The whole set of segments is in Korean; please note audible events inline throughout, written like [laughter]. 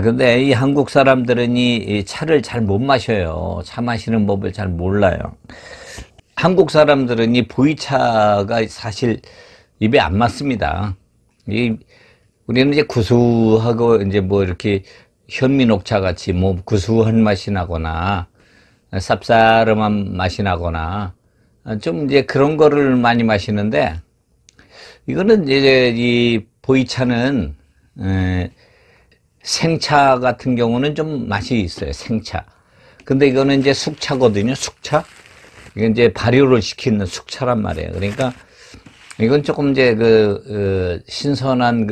근데 예, 이 한국 사람들은 이 차를 잘 못 마셔요. 차 마시는 법을 잘 몰라요. 한국 사람들은 이 보이차가 사실 입에 안 맞습니다. 이 우리는 이제 구수하고 이제 뭐 이렇게 현미녹차 같이 뭐 구수한 맛이 나거나 쌉싸름한 맛이 나거나 좀 이제 그런 거를 많이 마시는데 이거는 이제 이 보이차는 생차 같은 경우는 좀 맛이 있어요. 생차. 근데 이거는 이제 숙차거든요. 숙차. 이게 이제 발효를 시키는 숙차란 말이에요. 그러니까 이건 조금 이제 그, 그 신선한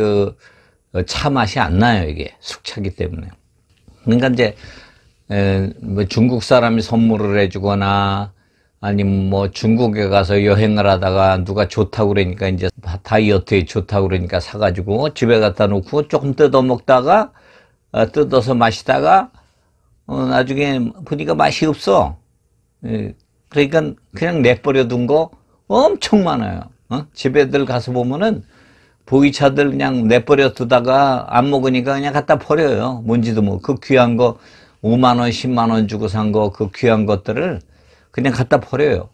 그차 어, 맛이 안 나요. 이게 숙차기 때문에. 그러니까 이제 에, 뭐 중국 사람이 선물을 해주거나 아니면 뭐 중국에 가서 여행을 하다가 누가 좋다고 그러니까 이제 다이어트에 좋다고 그러니까 사가지고 집에 갖다 놓고 조금 뜯어 먹다가 어, 뜯어서 마시다가 어, 나중에 보니까 맛이 없어. 예, 그러니까 그냥 내버려 둔 거 엄청 많아요. 어? 집에들 가서 보면은 보이차들 그냥 내버려 두다가 안 먹으니까 그냥 갖다 버려요. 뭔지도 뭐 그 귀한 거 5만 원, 10만 원 주고 산 거 그 귀한 것들을 그냥 갖다 버려요.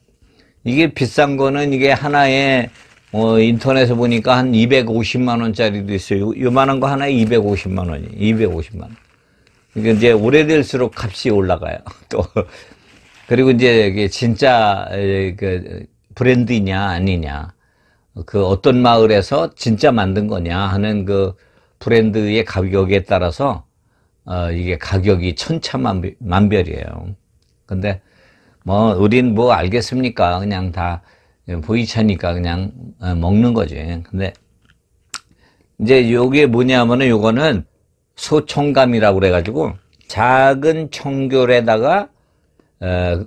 이게 비싼 거는 이게 하나에 뭐 인터넷에 보니까 한 250만 원짜리도 있어요. 요만한 거 하나에 250만 원이. 250만 원. 그러니까 이제 오래될수록 값이 올라가요. [laughs] 또 그리고 이제 이게 진짜 그 브랜드냐 아니냐. 그 어떤 마을에서 진짜 만든 거냐 하는 그 브랜드의 가격에 따라서 어 이게 가격이 천차만별이에요. 근데 뭐 우린 뭐 알겠습니까? 그냥 다 예, 보이차니까 그냥 어, 먹는 거지. 근데 이제 요게 뭐냐면은 요거는 소청감이라고 그래가지고 작은 청결에다가 어,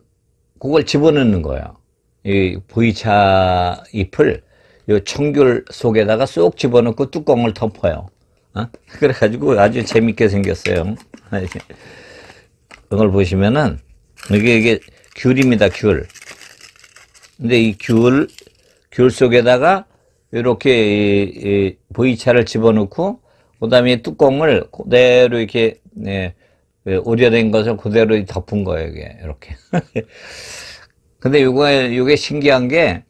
그걸 집어넣는 거예요. 이 보이차 잎을 요 청귤 속에다가 쏙 집어넣고 뚜껑을 덮어요. 어? [laughs] 그래가지고 아주 재밌게 생겼어요. [laughs] 이걸 보시면은 이게 이게 귤입니다. 귤. 근데 이 귤, 귤 속에다가 이렇게 이, 이보이차를 집어넣고 그 다음에 뚜껑을 그대로 이렇게 네, 오려된 예, 것을 그대로 덮은 거예요 이게 이렇게 [laughs] 근데 요거 요게 신기한 게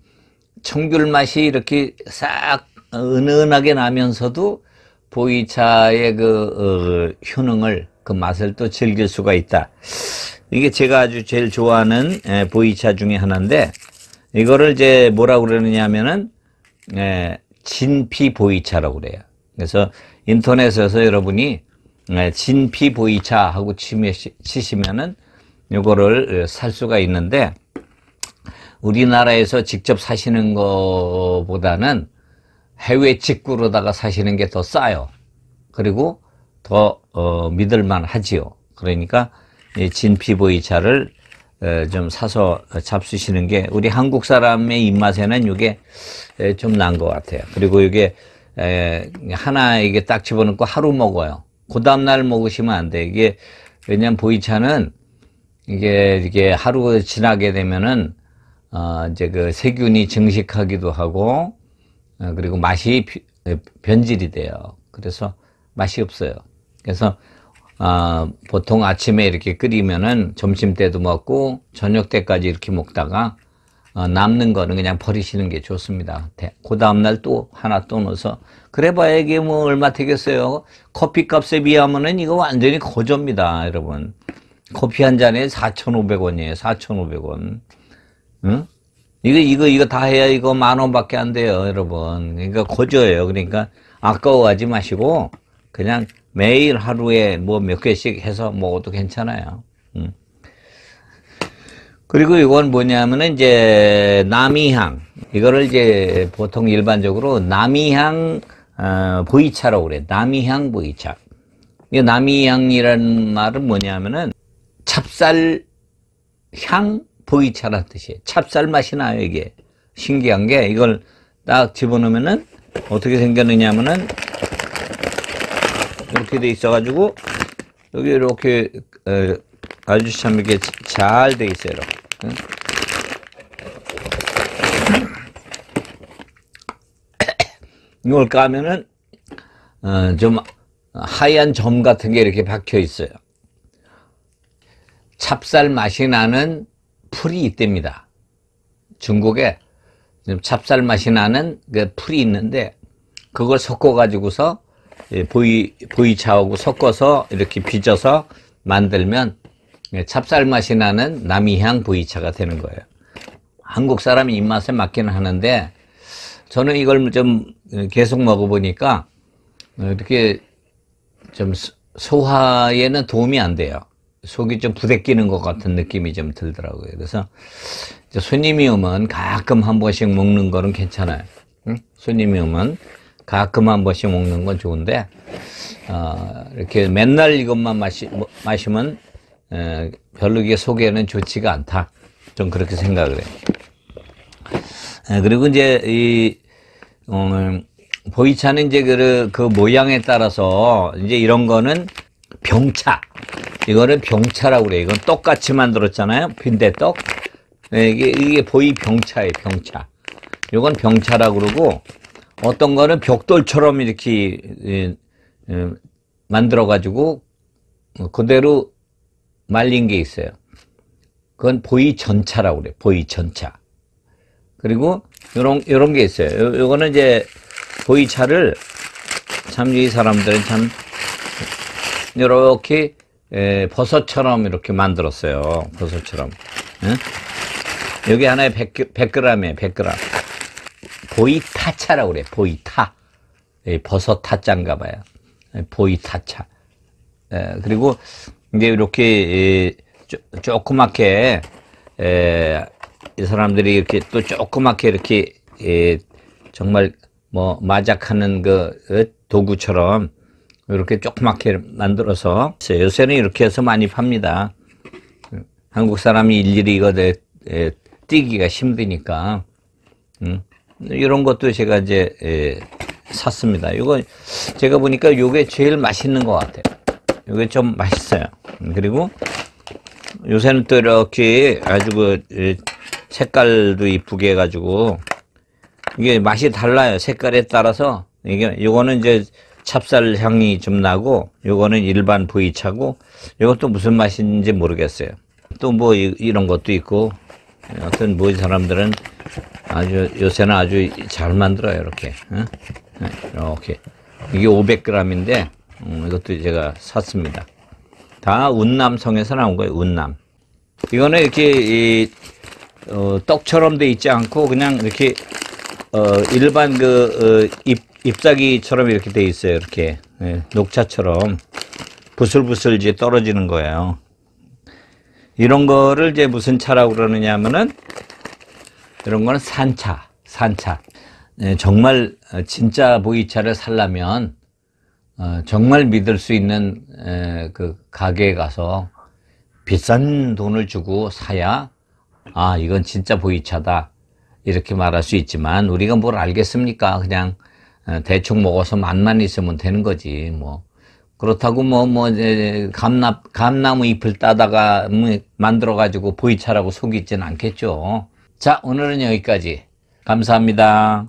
청귤 맛이 이렇게 싹 은은하게 나면서도 보이차의 그 어, 효능을 그 맛을 또 즐길 수가 있다 이게 제가 아주 제일 좋아하는 예, 보이차 중에 하나인데 이거를 이제 뭐라고 그러느냐면은 하 예, 진피보이차라고 그래요. 그래서 인터넷에서 여러분이 예, 진피보이차 하고 치시면은 요거를 살 수가 있는데 우리나라에서 직접 사시는 것보다는 해외 직구로다가 사시는 게 더 싸요. 그리고 더 어, 믿을만 하지요. 그러니까 진피보이차를 어, 좀 사서 잡수시는 게 우리 한국 사람의 입맛에는 이게 좀 난 것 같아요. 그리고 이게 하나 이게 딱 집어넣고 하루 먹어요. 그 다음날 먹으시면 안 돼. 이게 왜냐면 보이차는 이게 이게 하루 지나게 되면은 어 이제 그 세균이 증식하기도 하고 어, 그리고 맛이 변질이 돼요. 그래서 맛이 없어요. 그래서 아, 보통 아침에 이렇게 끓이면은 점심 때도 먹고 저녁 때까지 이렇게 먹다가 어, 남는 거는 그냥 버리시는 게 좋습니다. 그 다음날 또 하나 또 넣어서 그래봐야 이게 뭐 얼마 되겠어요. 커피 값에 비하면은 이거 완전히 거저입니다. 여러분. 커피 한 잔에 4,500원이에요. 4,500원. 응? 이거, 이거, 이거 다 해야 이거 만 원밖에 안 돼요. 여러분. 그러니까 거저예요. 그러니까 아까워하지 마시고 그냥 매일 하루에 뭐 몇 개씩 해서 먹어도 괜찮아요. 음. 그리고 이건 뭐냐면은 이제 남이향 이거를 이제 보통 일반적으로 남이향 어, 보이차라고 그래. 남이향 보이차. 이남이향이라 말은 뭐냐면은 찹쌀 향 보이차란 뜻이에요. 찹쌀 맛이 나요 이게 신기한 게 이걸 딱 집어넣으면은 어떻게 생겼느냐면은 이렇게 돼 있어가지고 여기 이렇게 아주 참 이게 잘 돼 있어요. 이렇게. 이걸 까면은 어, 좀 하얀 점 같은 게 이렇게 박혀 있어요. 찹쌀 맛이 나는 풀이 있답니다. 중국에 찹쌀 맛이 나는 그 풀이 있는데 그걸 섞어 가지고서 보이 예, 보이차하고 섞어서 이렇게 빚어서 만들면 예, 찹쌀맛이 나는 남이향 보이차가 되는 거예요. 한국 사람이 입맛에 맞기는 하는데 저는 이걸 좀 계속 먹어보니까 이렇게 좀 소화에는 도움이 안 돼요. 속이 좀 부대끼는 것 같은 느낌이 좀 들더라고요. 그래서 손님이 오면 가끔 한 번씩 먹는 거는 괜찮아요. 응? 손님이 오면 가끔 한 번씩 먹는 건 좋은데 어, 이렇게 맨날 이것만 마시, 뭐, 마시면 에, 별로 이게 속에는 좋지가 않다. 좀 그렇게 생각을 해요. 에, 그리고 이제 이 음, 보이차는 이제 그, 그 모양에 따라서 이제 이런 거는 병차. 이거는 병차라고 그래요. 이건 똑같이 만들었잖아요. 빈대떡. 네, 이게, 이게 보이 병차예요, 병차. 이건 병차라고 그러고, 어떤 거는 벽돌처럼 이렇게 예, 예, 만들어가지고 그대로 말린 게 있어요. 그건 보이 전차라고 그래. 보이 전차. 그리고 요런 요런 게 있어요. 요, 요거는 이제 보이 차를 참 이 사람들은 참 요렇게 에, 예, 버섯처럼 이렇게 만들었어요. 버섯처럼. 에? 여기 하나에 100, 100g이에요. 100g. 보이타차라고 그래. 보이타. 예, 버섯 타짜가 봐요. 예, 보이타차. 예, 그리고 이제 이렇게 조, 그맣게이 사람들이 이렇게 또 조그맣게 이렇게 정말 뭐 마작하는 그, 그 도구처럼 이렇게 조그맣게 만들어서 요새는 이렇게 해서 많이 팝니다. 한국 사람이 일일이 이거 에, 띄기가 힘드니까. 응? 음. 이런 것도 제가 이제 예, 샀습니다. 이거 제가 보니까 이게 제일 맛있는 것 같아요. 이게 좀 맛있어요. 그리고 요새는 또 이렇게 아주 그 예, 색깔도 이쁘게 해가지고 이게 맛이 달라요. 색깔에 따라서 이게 요거는 이제 찹쌀 향이 좀 나고 요거는 일반 보이차고 요것도 무슨 맛인지 모르겠어요. 또 뭐 이런 것도 있고 어떤 뭐 사람들은 아주 요새는 아주 잘 만들어요 이렇게 이렇게 이게 500g인데 음, 이것도 제가 샀습니다 다 운남성에서 나온 거예요 운남 이거는 이렇게 이, 어, 떡처럼 돼 있지 않고 그냥 이렇게 어, 일반 그 어, 잎, 잎사귀처럼 이렇게 돼 있어요 이렇게 예, 녹차처럼 부슬부슬 이제 떨어지는 거예요 이런 거를 이제 무슨 차라고 그러느냐 하면은 이런 거는 산차, 산차. 네, 정말 어, 진짜 보이차를 살려면 어, 정말 믿을 수 있는 그 가게에 가서 비싼 돈을 주고 사야 아 이건 진짜 보이차다 이렇게 말할 수 있지만 우리가 뭘 알겠습니까? 그냥 어, 대충 먹어서 맛만 있으면 되는 거지 뭐 그렇다고 뭐뭐 뭐, 감나 감나무 잎을 따다가 뭐 만들어 가지고 보이차라고 속이진 않겠죠. 자, 오늘은 여기까지. 감사합니다.